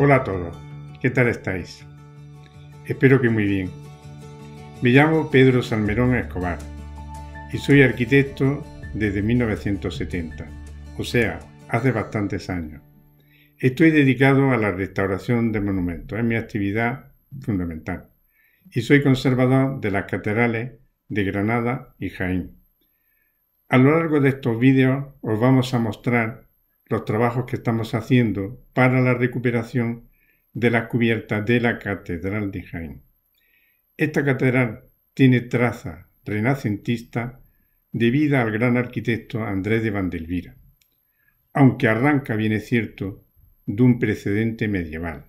Hola a todos, ¿qué tal estáis? Espero que muy bien. Me llamo Pedro Salmerón Escobar y soy arquitecto desde 1970, o sea, hace bastantes años. Estoy dedicado a la restauración de monumentos, es mi actividad fundamental, y soy conservador de las catedrales de Granada y Jaén. A lo largo de estos vídeos os vamos a mostrar los trabajos que estamos haciendo para la recuperación de la cubierta de la Catedral de Jaén. Esta catedral tiene traza renacentista debida al gran arquitecto Andrés de Vandelvira, aunque arranca, bien es cierto, de un precedente medieval.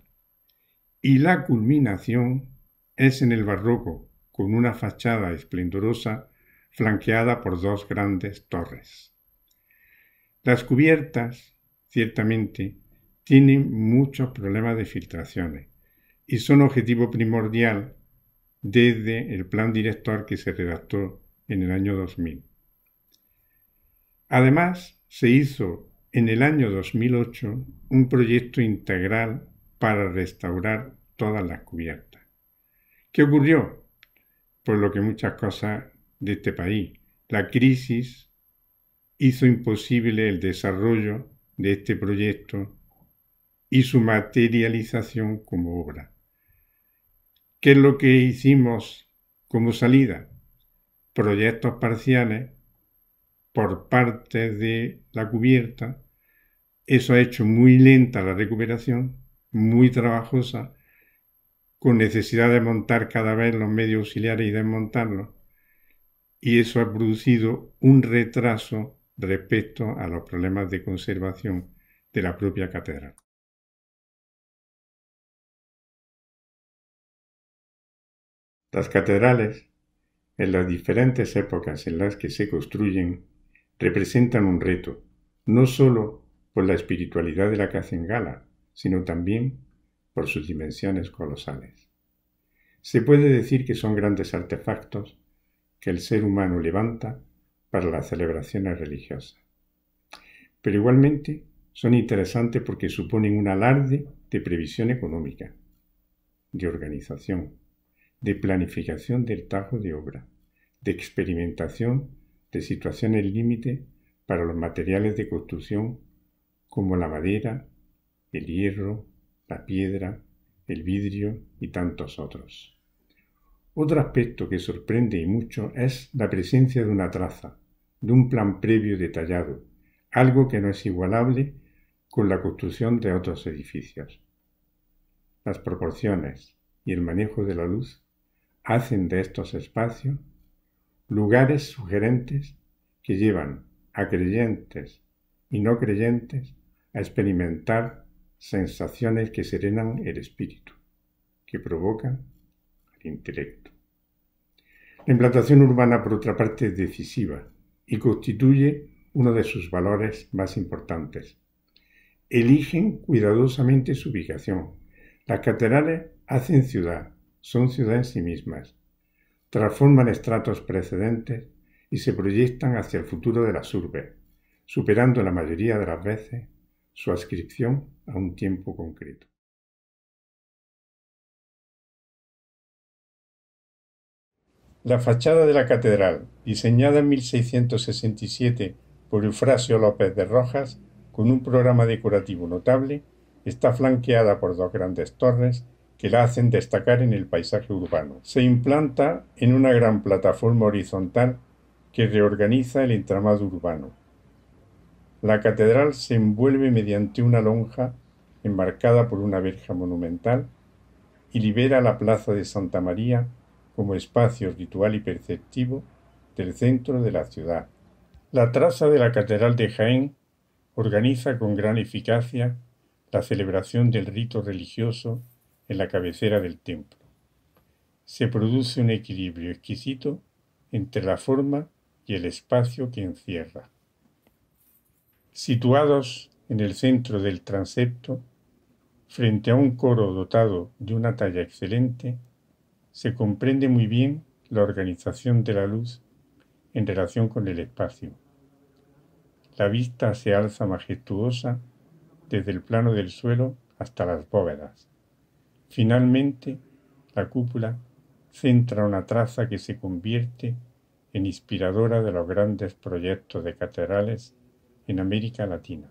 Y la culminación es en el barroco, con una fachada esplendorosa flanqueada por dos grandes torres. Las cubiertas, ciertamente, tienen muchos problemas de filtraciones y son objetivo primordial desde el plan director que se redactó en el año 2000. Además, se hizo en el año 2008 un proyecto integral para restaurar todas las cubiertas. ¿Qué ocurrió? Por lo que muchas cosas de este país, la crisis hizo imposible el desarrollo de este proyecto y su materialización como obra. ¿Qué es lo que hicimos como salida? Proyectos parciales por parte de la cubierta. Eso ha hecho muy lenta la recuperación, muy trabajosa, con necesidad de montar cada vez los medios auxiliares y desmontarlos. Y eso ha producido un retraso respecto a los problemas de conservación de la propia catedral. Las catedrales, en las diferentes épocas en las que se construyen, representan un reto, no sólo por la espiritualidad de la que hacen gala, sino también por sus dimensiones colosales. Se puede decir que son grandes artefactos que el ser humano levanta para las celebraciones religiosas. Pero igualmente son interesantes porque suponen un alarde de previsión económica, de organización, de planificación del tajo de obra, de experimentación de situaciones límite para los materiales de construcción como la madera, el hierro, la piedra, el vidrio y tantos otros. Otro aspecto que sorprende y mucho es la presencia de una traza, de un plan previo detallado, algo que no es igualable con la construcción de otros edificios. Las proporciones y el manejo de la luz hacen de estos espacios lugares sugerentes que llevan a creyentes y no creyentes a experimentar sensaciones que serenan el espíritu, que provocan el intelecto. La implantación urbana, por otra parte, es decisiva y constituye uno de sus valores más importantes. Eligen cuidadosamente su ubicación. Las catedrales hacen ciudad, son ciudad en sí mismas. Transforman estratos precedentes y se proyectan hacia el futuro de las urbes, superando la mayoría de las veces su adscripción a un tiempo concreto. La fachada de la catedral, diseñada en 1667 por Eufrasio López de Rojas, con un programa decorativo notable, está flanqueada por dos grandes torres que la hacen destacar en el paisaje urbano. Se implanta en una gran plataforma horizontal que reorganiza el entramado urbano. La catedral se envuelve mediante una lonja enmarcada por una verja monumental y libera la plaza de Santa María como espacio ritual y perceptivo del centro de la ciudad. La traza de la Catedral de Jaén organiza con gran eficacia la celebración del rito religioso en la cabecera del templo. Se produce un equilibrio exquisito entre la forma y el espacio que encierra. Situados en el centro del transepto, frente a un coro dotado de una talla excelente, se comprende muy bien la organización de la luz en relación con el espacio. La vista se alza majestuosa desde el plano del suelo hasta las bóvedas. Finalmente, la cúpula centra una traza que se convierte en inspiradora de los grandes proyectos de catedrales en América Latina.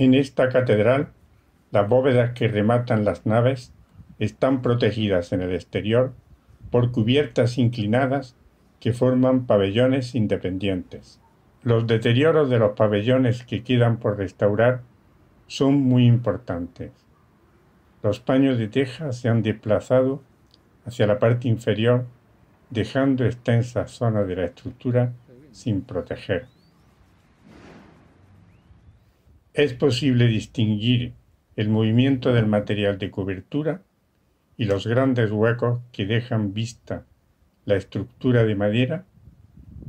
En esta catedral, las bóvedas que rematan las naves están protegidas en el exterior por cubiertas inclinadas que forman pabellones independientes. Los deterioros de los pabellones que quedan por restaurar son muy importantes. Los paños de teja se han desplazado hacia la parte inferior, dejando extensas zonas de la estructura sin proteger es posible distinguir el movimiento del material de cobertura y los grandes huecos que dejan vista la estructura de madera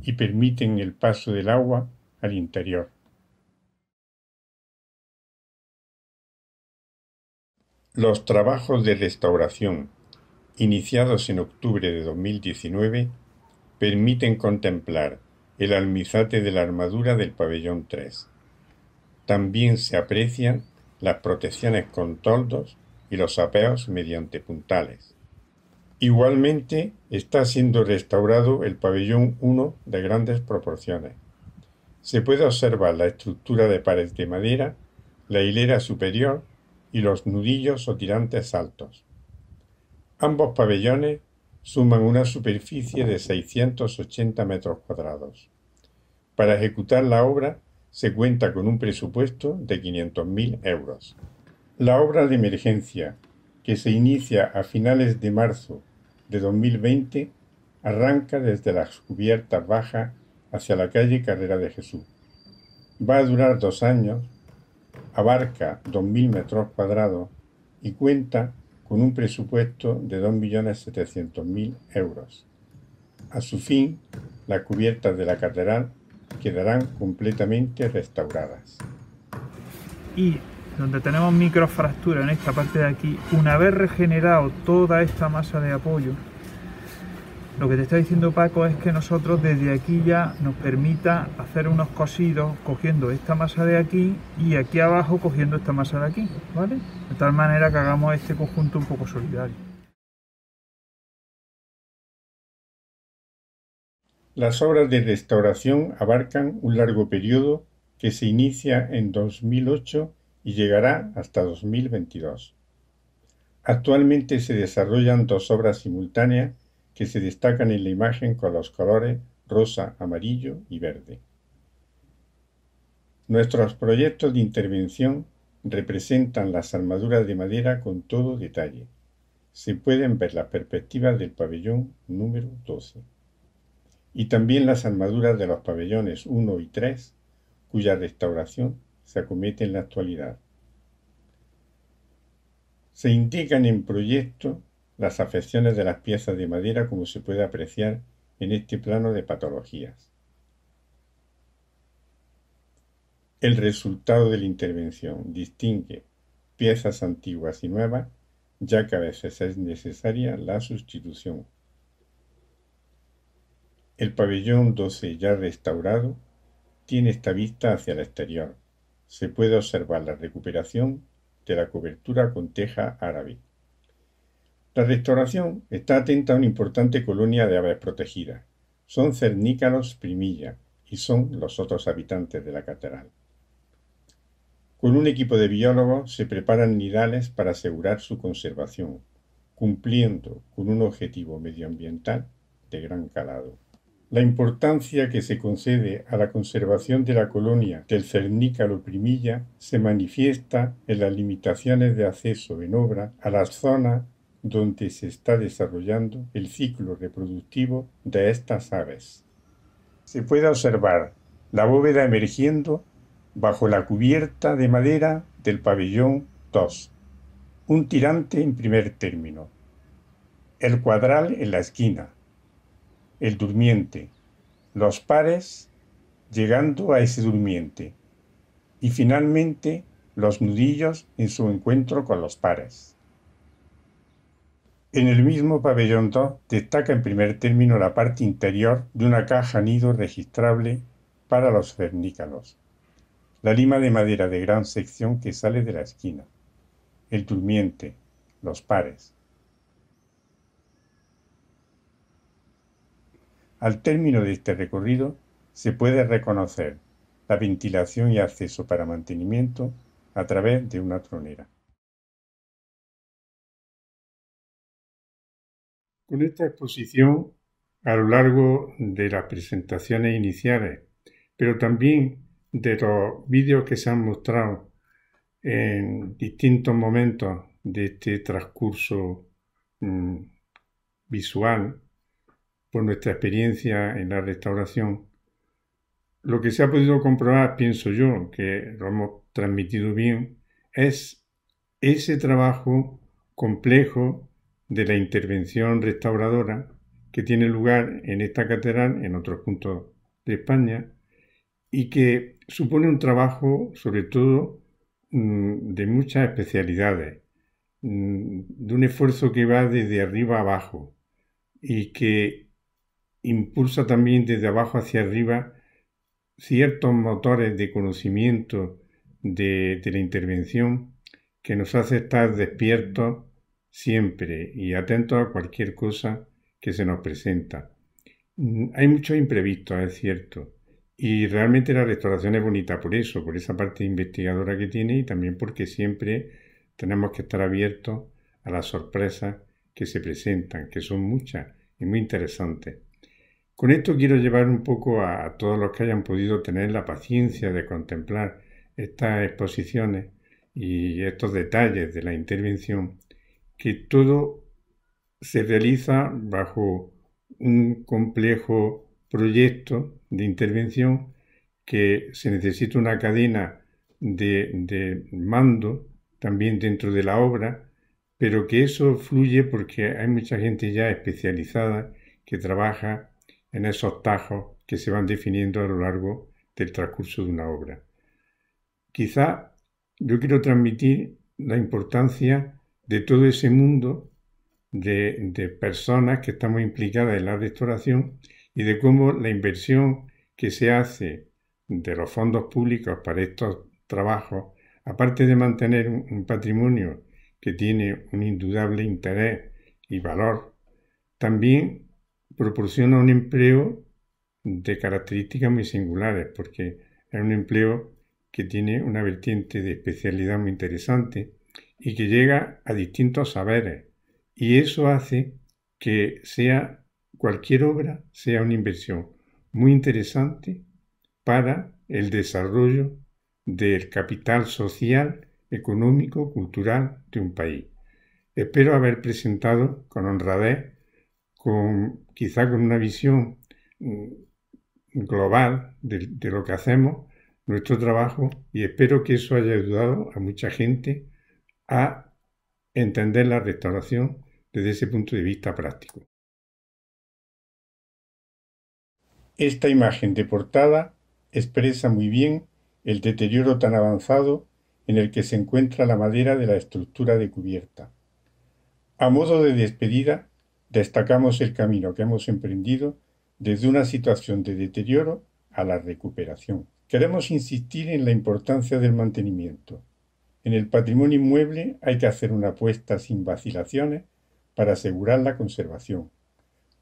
y permiten el paso del agua al interior. Los trabajos de restauración, iniciados en octubre de 2019, permiten contemplar el almizate de la armadura del pabellón 3 también se aprecian las protecciones con toldos y los apeos mediante puntales. Igualmente está siendo restaurado el pabellón 1 de grandes proporciones. Se puede observar la estructura de pared de madera, la hilera superior y los nudillos o tirantes altos. Ambos pabellones suman una superficie de 680 metros cuadrados. Para ejecutar la obra se cuenta con un presupuesto de 500.000 euros. La obra de emergencia, que se inicia a finales de marzo de 2020, arranca desde la cubierta baja hacia la calle Carrera de Jesús. Va a durar dos años, abarca 2.000 metros cuadrados y cuenta con un presupuesto de 2.700.000 euros. A su fin, la cubierta de la catedral quedarán completamente restauradas. Y donde tenemos microfractura en esta parte de aquí, una vez regenerado toda esta masa de apoyo, lo que te está diciendo Paco es que nosotros desde aquí ya nos permita hacer unos cosidos cogiendo esta masa de aquí y aquí abajo cogiendo esta masa de aquí, ¿vale? De tal manera que hagamos este conjunto un poco solidario. Las obras de restauración abarcan un largo periodo que se inicia en 2008 y llegará hasta 2022. Actualmente se desarrollan dos obras simultáneas que se destacan en la imagen con los colores rosa, amarillo y verde. Nuestros proyectos de intervención representan las armaduras de madera con todo detalle. Se pueden ver las perspectivas del pabellón número 12 y también las armaduras de los pabellones 1 y 3, cuya restauración se acomete en la actualidad. Se indican en proyecto las afecciones de las piezas de madera como se puede apreciar en este plano de patologías. El resultado de la intervención distingue piezas antiguas y nuevas, ya que a veces es necesaria la sustitución. El pabellón 12, ya restaurado, tiene esta vista hacia el exterior. Se puede observar la recuperación de la cobertura con teja árabe. La restauración está atenta a una importante colonia de aves protegidas. Son cernícalos primilla y son los otros habitantes de la catedral. Con un equipo de biólogos se preparan nidales para asegurar su conservación, cumpliendo con un objetivo medioambiental de gran calado. La importancia que se concede a la conservación de la colonia del cernícalo primilla se manifiesta en las limitaciones de acceso en obra a la zona donde se está desarrollando el ciclo reproductivo de estas aves. Se puede observar la bóveda emergiendo bajo la cubierta de madera del pabellón 2, un tirante en primer término, el cuadral en la esquina, el durmiente, los pares llegando a ese durmiente y finalmente los nudillos en su encuentro con los pares. En el mismo pabellón destaca en primer término la parte interior de una caja nido registrable para los vernícalos, la lima de madera de gran sección que sale de la esquina, el durmiente, los pares, Al término de este recorrido se puede reconocer la ventilación y acceso para mantenimiento a través de una tronera. Con esta exposición, a lo largo de las presentaciones iniciales, pero también de los vídeos que se han mostrado en distintos momentos de este transcurso mm, visual, por nuestra experiencia en la restauración, lo que se ha podido comprobar, pienso yo, que lo hemos transmitido bien, es ese trabajo complejo de la intervención restauradora que tiene lugar en esta catedral, en otros puntos de España, y que supone un trabajo, sobre todo, mm, de muchas especialidades, mm, de un esfuerzo que va desde arriba abajo y que impulsa también desde abajo hacia arriba ciertos motores de conocimiento de, la intervención que nos hace estar despiertos siempre y atentos a cualquier cosa que se nos presenta. Mm, hay muchos imprevistos, es cierto, y realmente la restauración es bonita por eso, por esa parte investigadora que tiene y también porque siempre tenemos que estar abiertos a las sorpresas que se presentan, que son muchas y muy interesantes. Con esto quiero llevar un poco a todos los que hayan podido tener la paciencia de contemplar estas exposiciones y estos detalles de la intervención, que todo se realiza bajo un complejo proyecto de intervención que se necesita una cadena de, mando también dentro de la obra, pero que eso fluye porque hay mucha gente ya especializada que trabaja en esos tajos que se van definiendo a lo largo del transcurso de una obra. Quizá yo quiero transmitir la importancia de todo ese mundo de, de personas que estamos implicadas en la restauración y de cómo la inversión que se hace de los fondos públicos para estos trabajos, aparte de mantener un patrimonio que tiene un indudable interés y valor, también proporciona un empleo de características muy singulares, eh, porque es un empleo que tiene una vertiente de especialidad muy interesante y que llega a distintos saberes. Y eso hace que sea cualquier obra sea una inversión muy interesante para el desarrollo del capital social, económico, cultural de un país. Espero haber presentado con honradez quizá con una visión mm, global de lo que hacemos, nuestro trabajo, y espero que eso haya ayudado a mucha gente a entender la restauración desde ese punto de vista práctico. Esta imagen de portada expresa muy bien el deterioro tan avanzado en el que se encuentra la madera de la estructura de cubierta. A modo de despedida, Destacamos el camino que hemos emprendido desde una situación de deterioro a la recuperación. Queremos insistir en la importancia del mantenimiento. En el patrimonio inmueble hay que hacer una apuesta sin vacilaciones para asegurar la conservación.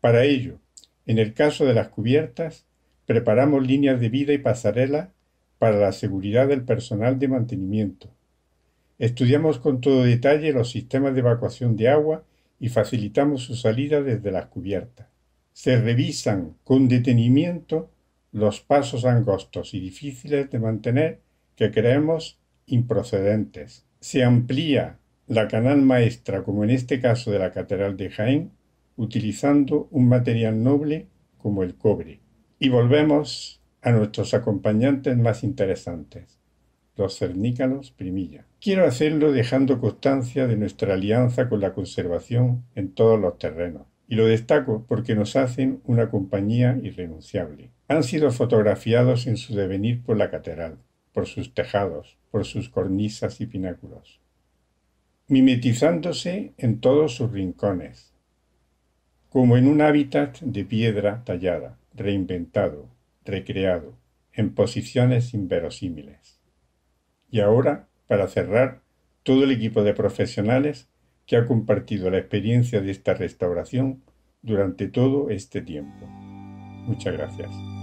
Para ello, en el caso de las cubiertas, preparamos líneas de vida y pasarela para la seguridad del personal de mantenimiento. Estudiamos con todo detalle los sistemas de evacuación de agua y facilitamos su salida desde las cubiertas. Se revisan con detenimiento los pasos angostos y difíciles de mantener que creemos improcedentes. Se amplía la canal maestra, como en este caso de la Catedral de Jaén, utilizando un material noble como el cobre. Y volvemos a nuestros acompañantes más interesantes los cernícalos primilla. Quiero hacerlo dejando constancia de nuestra alianza con la conservación en todos los terrenos. Y lo destaco porque nos hacen una compañía irrenunciable. Han sido fotografiados en su devenir por la catedral, por sus tejados, por sus cornisas y pináculos, mimetizándose en todos sus rincones, como en un hábitat de piedra tallada, reinventado, recreado, en posiciones inverosímiles. Y ahora, para cerrar, todo el equipo de profesionales que ha compartido la experiencia de esta restauración durante todo este tiempo. Muchas gracias.